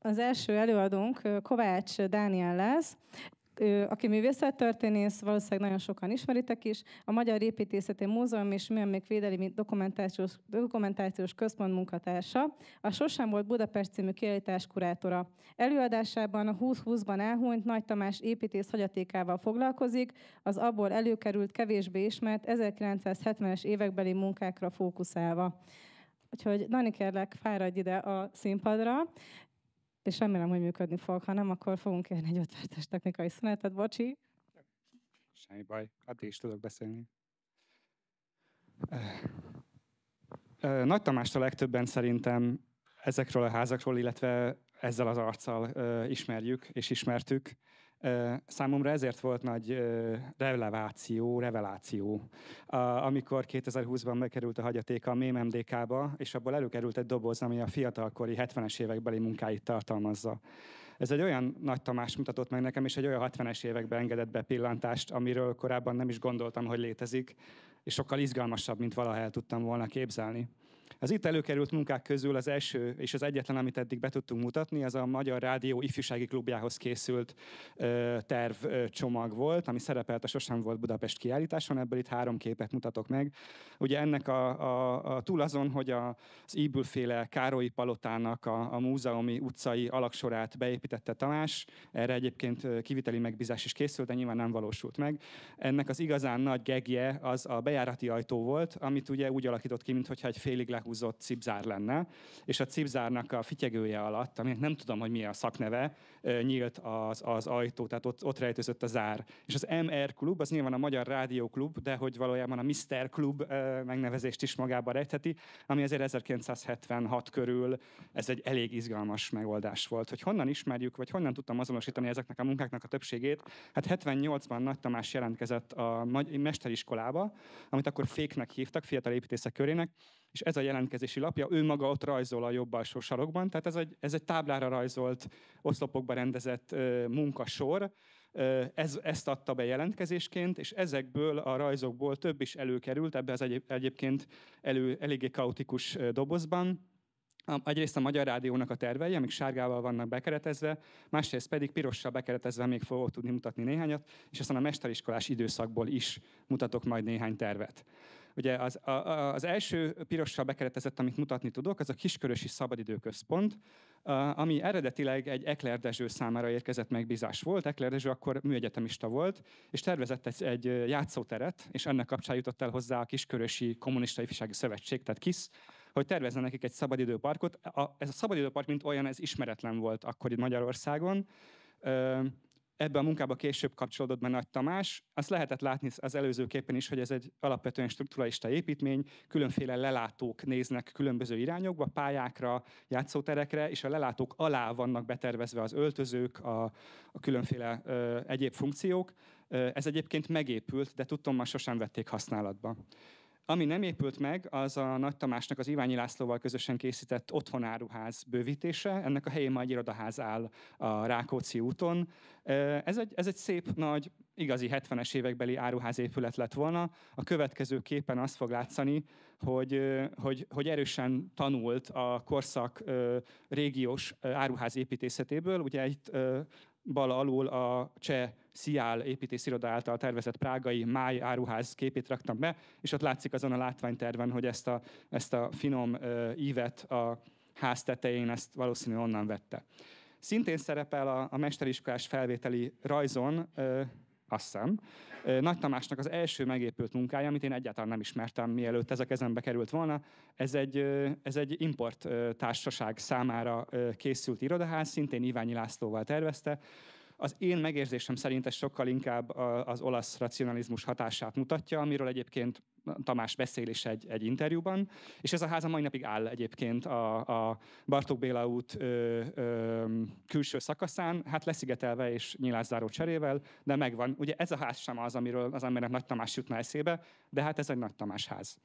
Az első előadónk Kovács Dániel lesz, aki művészettörténész, valószínűleg nagyon sokan ismeritek is, a Magyar Építészeti Múzeum és Műemlék Védelmi Dokumentációs, Dokumentációs Központ munkatársa, a Sosem volt Budapest című kiállítás kurátora. Előadásában a 2020-ban elhunyt Nagy Tamás építész hagyatékával foglalkozik, az abból előkerült kevésbé ismert 1970-es évekbeli munkákra fókuszálva. Úgyhogy Dani, kérlek, fáradj ide a színpadra, és remélem, hogy működni fog. Ha nem, akkor fogunk kérni egy ötvertes technikai szünetet. Bocsi! Semmi baj, addig is tudok beszélni. Nagy Tamástól legtöbben szerintem ezekről a házakról, illetve ezzel az arccal ismerjük és ismertük. Számomra ezért volt nagy releváció, reveláció, amikor 2020-ban megkerült a hagyaték a MMDK-ba, és abból előkerült egy doboz, ami a fiatalkori 70-es évekbeli munkáit tartalmazza. Ez egy olyan nagy Tamás mutatott meg nekem, és egy olyan 70-es évekbe engedett be pillantást, amiről korábban nem is gondoltam, hogy létezik, és sokkal izgalmasabb, mint valaha el tudtam volna képzelni. Az itt előkerült munkák közül az első és az egyetlen, amit eddig be tudtunk mutatni, az a Magyar Rádió ifjúsági klubjához készült tervcsomag volt, ami szerepelt a Sosem volt Budapest kiállításon, ebből itt három képet mutatok meg. Ugye ennek a, a, a túl azon, hogy a, az Íbülféle Károlyi Palotának a, a múzeumi utcai alaksorát beépítette Tamás, erre egyébként kiviteli megbízás is készült, de nyilván nem valósult meg. Ennek az igazán nagy gegje az a bejárati ajtó volt, amit ugye úgy alakított ki, mintha egy félig behúzott cipzár lenne, és a cipzárnak a fityegője alatt, aminek nem tudom, hogy mi a szakneve, nyílt az, az ajtó, tehát ott, ott rejtőzött a zár. És az MR Klub, az nyilván a Magyar Rádió Klub, de hogy valójában a Mr. Klub megnevezést is magába rejtheti, ami azért 1976 körül ez egy elég izgalmas megoldás volt. Hogy honnan ismerjük, vagy honnan tudtam azonosítani ezeknek a munkáknak a többségét? Hát 78-ban Nagy Tamás jelentkezett a mesteriskolába, iskolába, amit akkor féknek hívtak, fiatal építészek körének, és ez a jelentkezési lapja, ő maga ott rajzol a jobb alsó sarokban, tehát ez egy, ez egy táblára rajzolt, oszlopokba rendezett ö, munkasor, ö, ez, ezt adta be jelentkezésként, és ezekből a rajzokból több is előkerült ebbe az egy, egyébként elő, eléggé kaotikus dobozban, Egyrészt a Magyar Rádiónak a tervei, amik sárgával vannak bekeretezve, másrészt pedig pirossal bekeretezve még fogok tudni mutatni néhányat, és aztán a mesteriskolás időszakból is mutatok majd néhány tervet. Ugye az, a, a, az első pirossal bekeretezett, amit mutatni tudok, az a Kiskörösi Szabadidőközpont, ami eredetileg egy Ekler Dezső számára érkezett megbízás volt. Ekler Dezső akkor műegyetemista volt, és tervezett egy, egy játszóteret, és ennek kapcsán jutott el hozzá a Kiskörösi Kommunista Ifjúsági Szövetség, tehát KISZ, hogy tervezzen nekik egy szabadidőparkot. A, ez a szabadidőpark, mint olyan, ez ismeretlen volt akkor itt Magyarországon. Ö, Ebben a munkába később kapcsolódott be Nagy Tamás. Azt lehetett látni az előző képen is, hogy ez egy alapvetően strukturalista építmény, különféle lelátók néznek különböző irányokba, pályákra, játszóterekre, és a lelátók alá vannak betervezve az öltözők, a, a különféle ö, egyéb funkciók. Ez egyébként megépült, de tudom, már sosem vették használatba. Ami nem épült meg, az a Nagy Tamásnak az Iványi Lászlóval közösen készített otthonáruház bővítése. Ennek a helyén ma egy irodaház áll a Rákóczi úton. Ez egy, ez egy szép nagy igazi 70-es évekbeli áruházépület lett volna. A következő képen azt fog látszani, hogy, hogy, hogy erősen tanult a korszak régiós áruház építészetéből. Ugye itt bal alul a cseh Sziál építésziroda által tervezett prágai máj áruház képét raktam be, és ott látszik azon a látványterven, hogy ezt a, ezt a finom ívet a ház tetején ezt valószínű onnan vette. Szintén szerepel a, a mesteriskolás felvételi rajzon, azt hiszem. Nagy Tamásnak az első megépült munkája, amit én egyáltalán nem ismertem, mielőtt ez a kezembe került volna, ez egy, ez egy import társaság számára készült irodaház, szintén Iványi Lászlóval tervezte, az én megérzésem szerint ez sokkal inkább az olasz racionalizmus hatását mutatja, amiről egyébként Tamás beszél is egy, egy interjúban, és ez a ház a mai napig áll egyébként a, a Bartók Béla út ö, ö, külső szakaszán, hát leszigetelve és nyilászáró cserével, de megvan. Ugye ez a ház sem az, amiről az embernek Nagy Tamás jutna eszébe, de hát ez egy Nagy Tamás ház.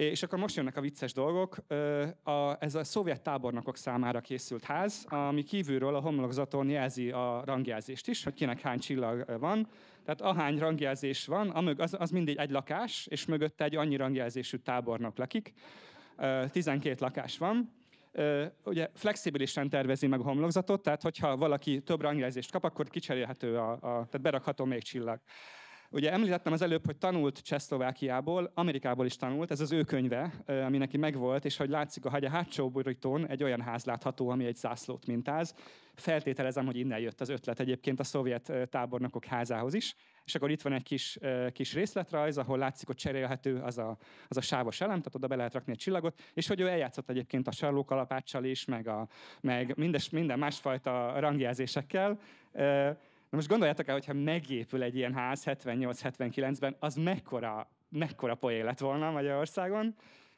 És akkor most jönnek a vicces dolgok. A, ez a szovjet tábornokok számára készült ház, ami kívülről a homlokzaton jelzi a rangjelzést is, hogy kinek hány csillag van. Tehát ahány rangjelzés van, az, az mindig egy lakás, és mögötte egy annyi rangjelzésű tábornok lakik. 12 lakás van, ugye flexibilisan tervezi meg a homlokzatot, tehát hogyha valaki több rangjelzést kap, akkor kicserélhető, a, a, tehát berakható még csillag. Ugye említettem az előbb, hogy tanult Csehszlovákiából, Amerikából is tanult, ez az ő könyve, ami neki megvolt, és hogy látszik, hogy a hátsó borítón egy olyan ház látható, ami egy zászlót mintáz. Feltételezem, hogy innen jött az ötlet egyébként a szovjet tábornokok házához is. És akkor itt van egy kis, kis részletrajz, ahol látszik, hogy cserélhető az a, az a sávos elem, tehát oda be lehet rakni egy csillagot, és hogy ő eljátszott egyébként a alapáccsal is, meg, a, meg mindes, minden másfajta rangjelzésekkel, Na most gondoljátok el, hogyha megépül egy ilyen ház 78-79-ben, az mekkora, mekkora poé lett volna Magyarországon,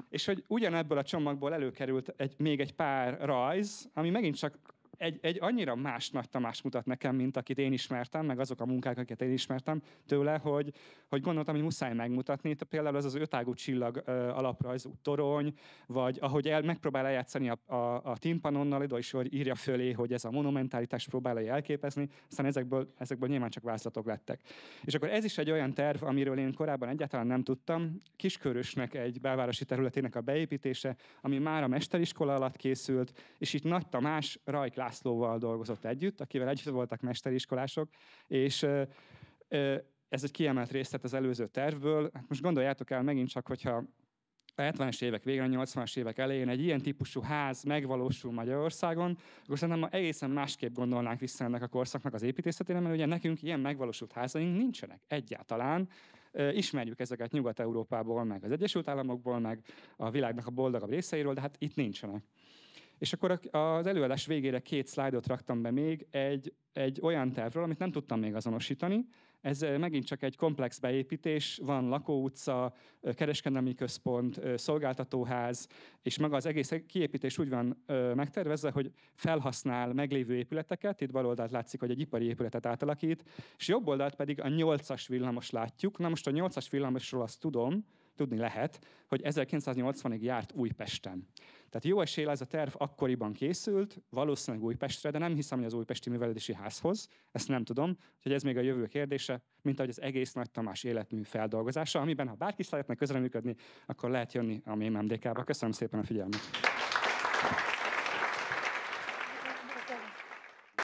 és hogy ugyanebből a csomagból előkerült egy, még egy pár rajz, ami megint csak egy, egy annyira más Nagy Tamás mutat nekem, mint akit én ismertem, meg azok a munkák, akiket én ismertem tőle, hogy, hogy gondoltam, hogy muszáj megmutatni. Például az az ötágú csillag ö, alaprajzú torony, vagy ahogy el, megpróbál eljátszani a, a, a timpanonnal, oda is írja fölé, hogy ez a monumentálitás próbálja elképezni, aztán ezekből, ezekből nyilván csak vázlatok lettek. És akkor ez is egy olyan terv, amiről én korábban egyáltalán nem tudtam, kiskörösnek egy belvárosi területének a beépítése, ami már a mesteriskola alatt készült, és itt Nagy Tamás rajk Lászlóval dolgozott együtt, akivel együtt voltak mesteriskolások, és ez egy kiemelt részlet az előző tervből. Hát most gondoljátok el megint csak, hogyha a 70-es évek végén, a 80-as évek elején egy ilyen típusú ház megvalósul Magyarországon, akkor szerintem ma egészen másképp gondolnánk vissza ennek a korszaknak az építészetére, mert ugye nekünk ilyen megvalósult házaink nincsenek egyáltalán. Ismerjük ezeket Nyugat-Európából, meg az Egyesült Államokból, meg a világnak a boldogabb részeiről, de hát itt nincsenek. És akkor az előadás végére két szlájdot raktam be még egy, egy olyan tervről, amit nem tudtam még azonosítani. Ez megint csak egy komplex beépítés, van lakóutca, kereskedelmi központ, szolgáltatóház, és maga az egész kiépítés úgy van megtervezve, hogy felhasznál meglévő épületeket, itt bal oldalt látszik, hogy egy ipari épületet átalakít, és jobb oldalt pedig a nyolcas villamos látjuk. Na most a nyolcas villamosról azt tudom, tudni lehet, hogy 1980-ig járt Újpesten. Tehát jó esélye ez a terv akkoriban készült, valószínűleg Újpestre, de nem hiszem, hogy az Újpesti Művelődési Házhoz, ezt nem tudom, hogy ez még a jövő kérdése, mint ahogy az egész Nagy Tamás életmű feldolgozása, amiben ha bárki szeretne közreműködni, akkor lehet jönni a MMDK-ba. Köszönöm szépen a figyelmet!